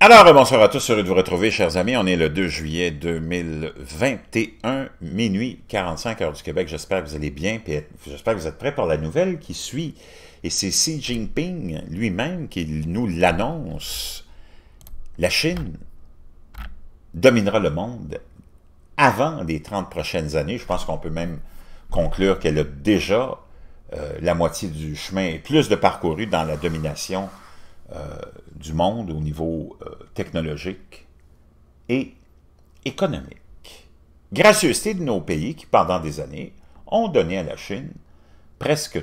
Alors, euh, bonsoir à tous, heureux de vous retrouver, chers amis. On est le 2 juillet 2021, minuit 45 heures du Québec. J'espère que vous allez bien, j'espère que vous êtes prêts pour la nouvelle qui suit. Et c'est Xi Jinping lui-même qui nous l'annonce. La Chine dominera le monde avant les 30 prochaines années. Je pense qu'on peut même conclure qu'elle a déjà euh, la moitié du chemin et plus de parcouru dans la domination euh, du monde au niveau euh, technologique et économique. Gracieuseté de nos pays qui, pendant des années, ont donné à la Chine presque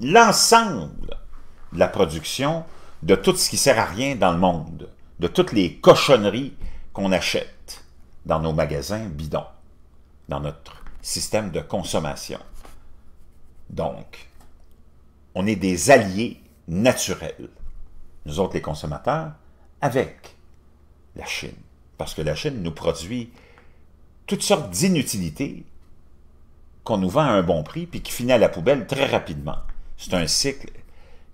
l'ensemble de la production de tout ce qui sert à rien dans le monde, de toutes les cochonneries qu'on achète dans nos magasins bidons, dans notre système de consommation. Donc, on est des alliés naturels nous autres les consommateurs, avec la Chine. Parce que la Chine nous produit toutes sortes d'inutilités qu'on nous vend à un bon prix puis qui finit à la poubelle très rapidement. C'est un cycle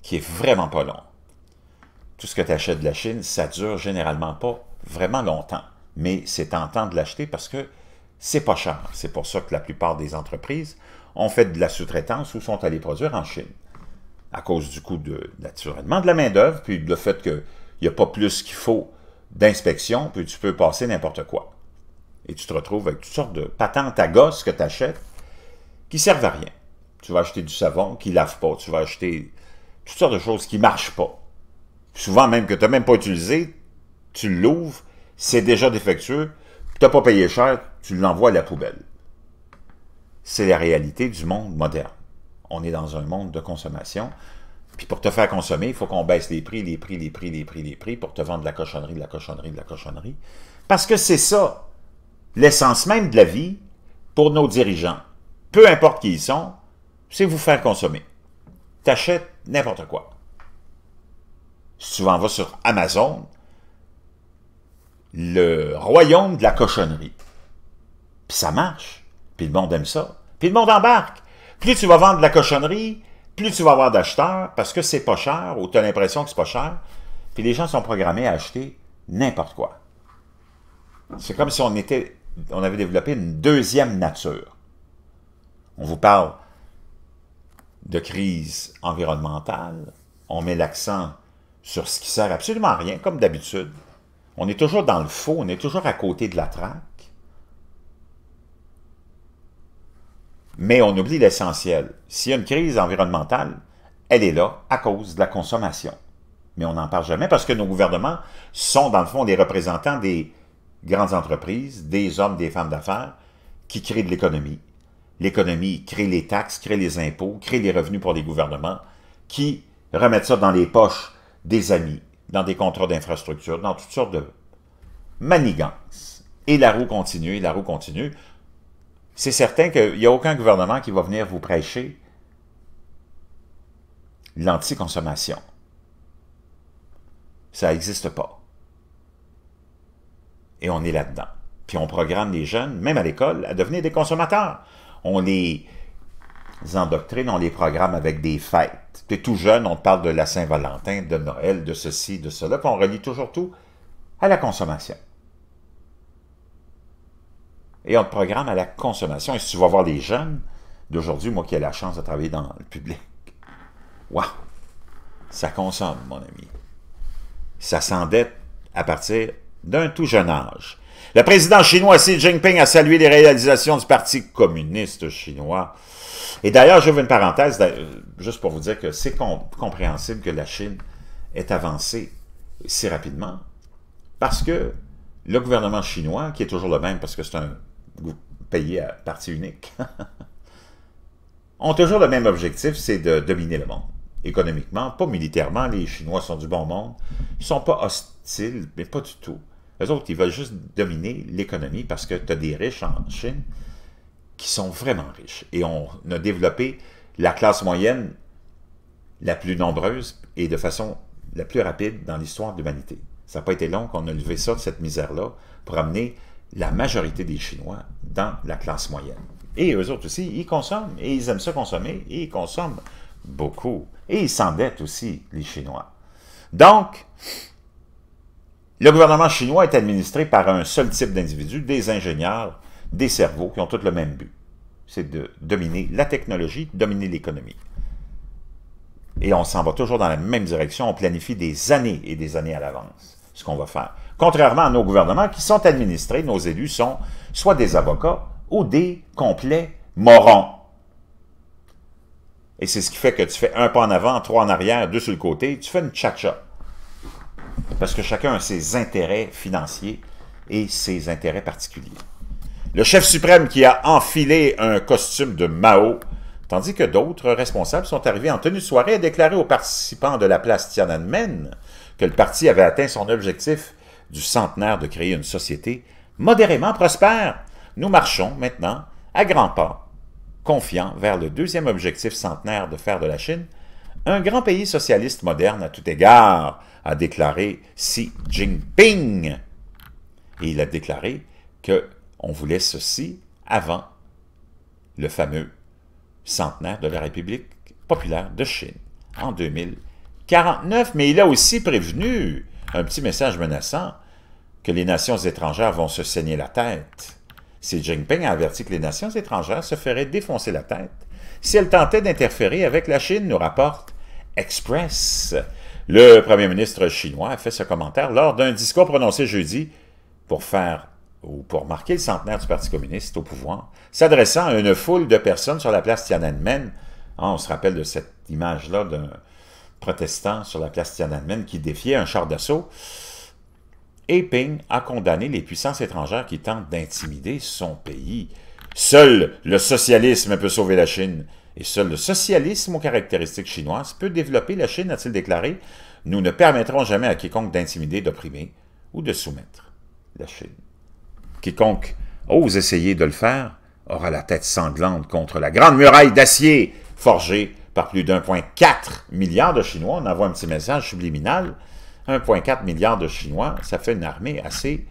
qui est vraiment pas long. Tout ce que tu achètes de la Chine, ça dure généralement pas vraiment longtemps, mais c'est tentant de l'acheter parce que c'est pas cher. C'est pour ça que la plupart des entreprises ont fait de la sous-traitance ou sont allées produire en Chine à cause du coût de, naturellement de la main-d'œuvre, puis le fait qu'il n'y a pas plus qu'il faut d'inspection, puis tu peux passer n'importe quoi. Et tu te retrouves avec toutes sortes de patentes à gosse que tu achètes qui servent à rien. Tu vas acheter du savon qui ne lave pas, tu vas acheter toutes sortes de choses qui ne marchent pas. Souvent même que tu n'as même pas utilisé, tu l'ouvres, c'est déjà défectueux, tu n'as pas payé cher, tu l'envoies à la poubelle. C'est la réalité du monde moderne on est dans un monde de consommation. Puis pour te faire consommer, il faut qu'on baisse les prix, les prix, les prix, les prix, les prix, pour te vendre de la cochonnerie, de la cochonnerie, de la cochonnerie. Parce que c'est ça, l'essence même de la vie pour nos dirigeants. Peu importe qui ils sont, c'est vous faire consommer. T'achètes n'importe quoi. Souvent, tu en sur Amazon, le royaume de la cochonnerie. Puis ça marche. Puis le monde aime ça. Puis le monde embarque. Plus tu vas vendre de la cochonnerie, plus tu vas avoir d'acheteurs parce que c'est pas cher ou tu as l'impression que c'est pas cher. Puis les gens sont programmés à acheter n'importe quoi. C'est comme si on on avait développé une deuxième nature. On vous parle de crise environnementale, on met l'accent sur ce qui sert absolument à rien, comme d'habitude. On est toujours dans le faux, on est toujours à côté de la traque. Mais on oublie l'essentiel. S'il y a une crise environnementale, elle est là à cause de la consommation. Mais on n'en parle jamais parce que nos gouvernements sont, dans le fond, les représentants des grandes entreprises, des hommes, des femmes d'affaires qui créent de l'économie. L'économie crée les taxes, crée les impôts, crée les revenus pour les gouvernements qui remettent ça dans les poches des amis, dans des contrats d'infrastructure, dans toutes sortes de manigances. Et la roue continue, et la roue continue. C'est certain qu'il n'y a aucun gouvernement qui va venir vous prêcher l'anticonsommation. Ça n'existe pas. Et on est là-dedans. Puis on programme les jeunes, même à l'école, à devenir des consommateurs. On les endoctrine, on les programme avec des fêtes. Tu tout jeune, on parle de la Saint-Valentin, de Noël, de ceci, de cela, puis on relie toujours tout à la consommation. Et on te programme à la consommation. Et si tu vas voir les jeunes d'aujourd'hui, moi qui ai la chance de travailler dans le public, waouh, ça consomme, mon ami. Ça s'endette à partir d'un tout jeune âge. Le président chinois Xi Jinping a salué les réalisations du Parti communiste chinois. Et d'ailleurs, j'ouvre une parenthèse, euh, juste pour vous dire que c'est compréhensible que la Chine ait avancé si rapidement, parce que le gouvernement chinois, qui est toujours le même, parce que c'est un payez à partie unique, ont toujours le même objectif, c'est de dominer le monde. Économiquement, pas militairement, les Chinois sont du bon monde. Ils sont pas hostiles, mais pas du tout. Les autres, ils veulent juste dominer l'économie parce que tu as des riches en Chine qui sont vraiment riches. Et on a développé la classe moyenne la plus nombreuse et de façon la plus rapide dans l'histoire de l'humanité. Ça n'a pas été long qu'on a levé ça de cette misère-là pour amener la majorité des Chinois dans la classe moyenne. Et eux autres aussi, ils consomment, et ils aiment se consommer, et ils consomment beaucoup. Et ils s'endettent aussi, les Chinois. Donc, le gouvernement chinois est administré par un seul type d'individus, des ingénieurs, des cerveaux, qui ont tous le même but. C'est de dominer la technologie, dominer l'économie. Et on s'en va toujours dans la même direction, on planifie des années et des années à l'avance ce qu'on va faire. Contrairement à nos gouvernements qui sont administrés, nos élus sont soit des avocats ou des complets morons. Et c'est ce qui fait que tu fais un pas en avant, trois en arrière, deux sur le côté, tu fais une tcha Parce que chacun a ses intérêts financiers et ses intérêts particuliers. Le chef suprême qui a enfilé un costume de Mao, tandis que d'autres responsables sont arrivés en tenue de soirée et déclaré aux participants de la place Tiananmen que le parti avait atteint son objectif du centenaire de créer une société modérément prospère. Nous marchons maintenant à grands pas, confiants vers le deuxième objectif centenaire de faire de la Chine un grand pays socialiste moderne à tout égard, a déclaré Xi Jinping. Et il a déclaré que on voulait ceci avant le fameux centenaire de la République populaire de Chine en 2000. 49, mais il a aussi prévenu, un petit message menaçant, que les nations étrangères vont se saigner la tête. Xi Jinping a averti que les nations étrangères se feraient défoncer la tête si elles tentaient d'interférer avec la Chine, nous rapporte Express. Le premier ministre chinois a fait ce commentaire lors d'un discours prononcé jeudi pour faire ou pour marquer le centenaire du Parti communiste au pouvoir, s'adressant à une foule de personnes sur la place Tiananmen. Ah, on se rappelle de cette image-là d'un protestant sur la place Tiananmen qui défiait un char d'assaut. Et a condamné les puissances étrangères qui tentent d'intimider son pays. Seul le socialisme peut sauver la Chine. Et seul le socialisme aux caractéristiques chinoises peut développer la Chine, a-t-il déclaré. Nous ne permettrons jamais à quiconque d'intimider, d'opprimer ou de soumettre la Chine. Quiconque ose essayer de le faire aura la tête sanglante contre la grande muraille d'acier forgée par plus d'1,4 milliard de Chinois. On envoie un petit message subliminal. 1,4 milliard de Chinois, ça fait une armée assez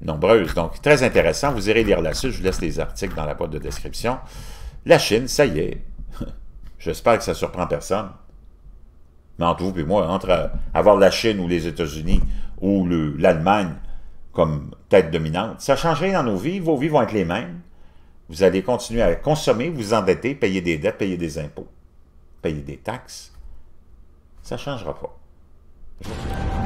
nombreuse. Donc, très intéressant. Vous irez lire là-dessus. Je vous laisse les articles dans la boîte de description. La Chine, ça y est. J'espère que ça surprend personne. Mais entre vous et moi, entre euh, avoir la Chine ou les États-Unis ou l'Allemagne comme tête dominante, ça changerait dans nos vies. Vos vies vont être les mêmes. Vous allez continuer à consommer, vous endetter, payer des dettes, payer des impôts, payer des taxes. Ça ne changera pas.